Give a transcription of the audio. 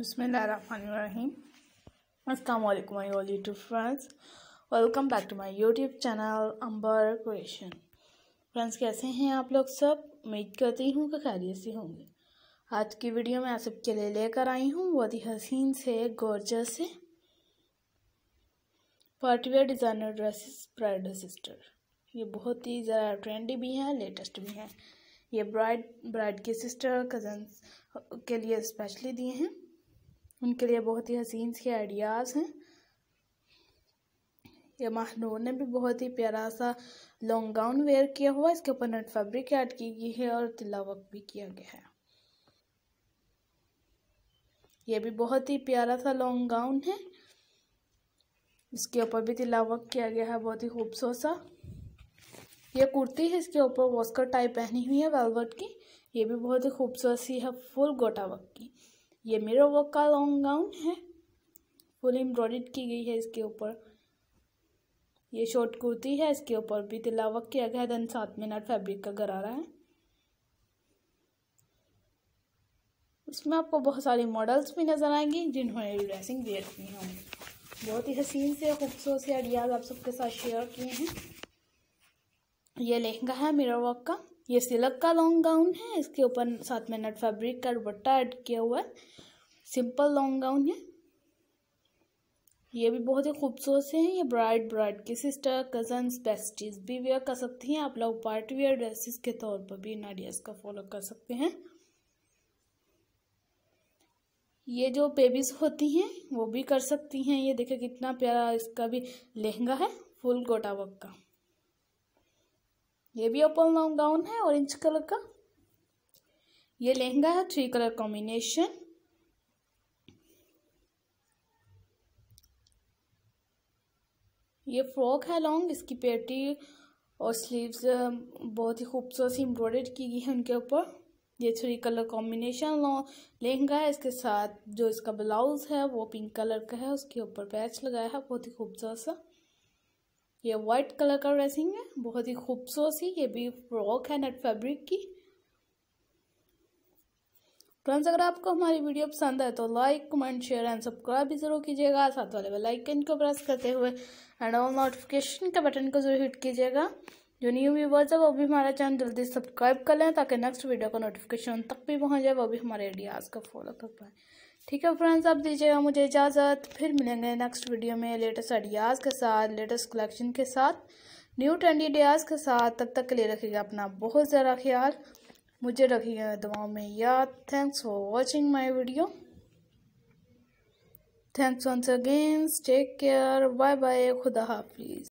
वालेकुम my all YouTube friends welcome back to my YouTube channel Amber creation friends कैसे हैं आप लोग सब उम्मीद करती हूँ कि खैरियत से होंगे आज की वीडियो में आप सबके लिए लेकर आई हूँ बहुत ही हसीन से गोर्जस से partywear designer dresses bride sister ये बहुत ही ज़रा ट्रेंडी भी हैं लेटेस्ट भी हैं ये ब्राइड ब्राइड के सिस्टर कज़न्स के लिए स्पेशली दिए हैं उनके लिए बहुत ही हसीन से आइडियाज़ हैं यह महनूर ने भी बहुत ही प्यारा सा लॉन्ग गाउन वेयर किया हुआ इसके ऊपर नट फैब्रिक ऐड की गई है और तिलावक भी किया गया है ये भी बहुत ही प्यारा सा लॉन्ग गाउन है इसके ऊपर भी तिलावक किया गया है बहुत ही खूबसूरत सा ये कुर्ती है इसके ऊपर वॉस्कर टाइप पहनी हुई है वेलवेट की ये भी बहुत ही खूबसूरत सी है फुल गोटा की ये मेरा वर्क का लॉन्ग गाउन है फुल एम्ब्रॉयड की गई है इसके ऊपर ये शॉर्ट कुर्ती है इसके ऊपर भी तिलावक किया गया दिन देन साथ में नट फैब्रिक का गरारा है उसमें आपको बहुत सारे मॉडल्स भी नज़र आएंगी जिन्होंने ड्रेसिंग वेयर की है बहुत ही हसीन से खूबसूरत से आइडियाज़ आप सबके साथ शेयर किए हैं ये लहंगा है मेरा वर्क का ये सिलक का लॉन्ग गाउन है इसके ऊपर साथ में नट फैब्रिक का दुपट्टा ऐड किया हुआ है सिंपल लॉन्ग गाउन है ये भी बहुत ही खूबसूरत से हैं ये ब्राइड ब्राइड की सिस्टर कजन्स बेस्टीज भी वेयर कर सकती हैं आप लोग पार्टी वेयर ड्रेसेस के तौर पर भी इन आइडियाज़ का फॉलो कर सकते हैं ये जो बेबीज़ होती हैं वो भी कर सकती हैं ये देखे कितना प्यारा इसका भी लहंगा है फुल गोटा वर्क का ये भी ओपन लॉन्ग गाउन है ऑरेंज कलर का ये लहंगा है थ्री कलर कॉम्बिनेशन ये फ्रॉक है लॉन्ग इसकी पेटी और स्लीव्स बहुत ही खूबसूरत सी एम्ब्रॉयड की गई है उनके ऊपर ये three colour combination long lehenga है इसके साथ जो इसका ब्लाउज है वो पिंक कलर का है उसके ऊपर पैच लगाया है बहुत ही खूबसूरत सा ये व्हाइट कलर का ड्रेसिंग है बहुत ही खूबसूरत सी ये भी फ्रॉक है नेट फैब्रिक की फ्रेंड्स अगर आपको हमारी वीडियो पसंद है तो like comment share and subscribe भी जरूर कीजिएगा साथ वाले बेल आइकन को प्रेस करते हुए एंड ऑल नोटिफिकेशन के बटन को जरूर हिट कीजिएगा जो न्यू व्यूवर्स है वो भी हमारा चैनल जल्दी सब्सक्राइब कर लें ताकि नेक्स्ट वीडियो का नोटिफिकेशन तक भी पहुँच जाए वो भी हमारे आइडियाज़ का फॉलो कर पाएँ ठीक है फ्रेंड्स आप दीजिएगा मुझे इजाज़त फिर मिलेंगे नेक्स्ट वीडियो में लेटेस्ट आइडियाज़ के साथ लेटेस्ट कलेक्शन के साथ न्यू ट्रेंड आइडियाज़ के साथ तब तक, के लिए रखिएगा अपना बहुत ज़्यादा ख्याल मुझे रखिएगा दुआओं में याद thanks for watching my video thanks once again take care bye bye खुदा हाफिज़